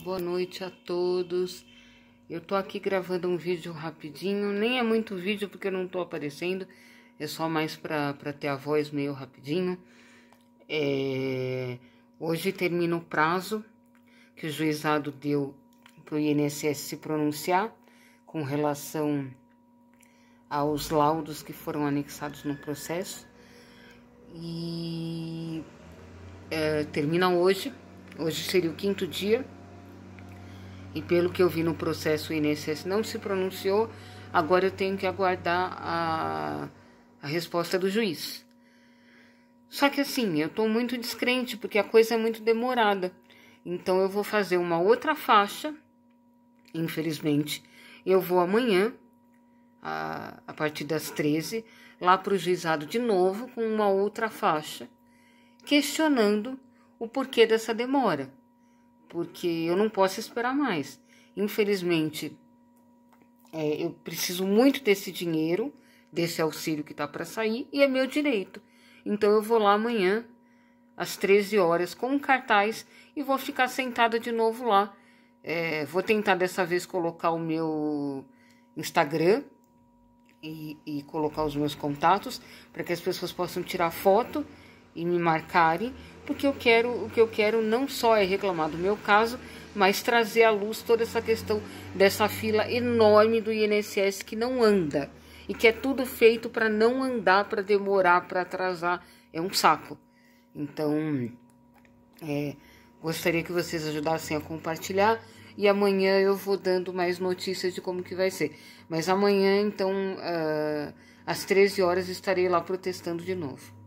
boa noite a todos. Eu tô aqui gravando um vídeo rapidinho, nem é muito vídeo porque eu não tô aparecendo, é só mais pra, pra ter a voz meio rapidinho. É... Hoje termina o prazo que o juizado deu pro INSS se pronunciar com relação aos laudos que foram anexados no processo. E é, termina hoje. Hoje seria o quinto dia e pelo que eu vi no processo o INSS não se pronunciou, agora eu tenho que aguardar a, a resposta do juiz. Só que assim, eu estou muito descrente porque a coisa é muito demorada. Então eu vou fazer uma outra faixa, infelizmente. Eu vou amanhã, a, a partir das 13, lá para o juizado de novo com uma outra faixa, questionando o porquê dessa demora porque eu não posso esperar mais. Infelizmente, é, eu preciso muito desse dinheiro, desse auxílio que está para sair, e é meu direito. Então eu vou lá amanhã, às 13 horas, com um cartaz e vou ficar sentada de novo lá. É, vou tentar dessa vez colocar o meu Instagram e, e colocar os meus contatos para que as pessoas possam tirar foto e me marcarem, porque eu quero, o que eu quero não só é reclamar do meu caso, mas trazer à luz toda essa questão dessa fila enorme do INSS que não anda e que é tudo feito para não andar, para demorar, para atrasar, é um saco. Então, é, gostaria que vocês ajudassem a compartilhar e amanhã eu vou dando mais notícias de como que vai ser. Mas amanhã, então, uh, às 13 horas estarei lá protestando de novo.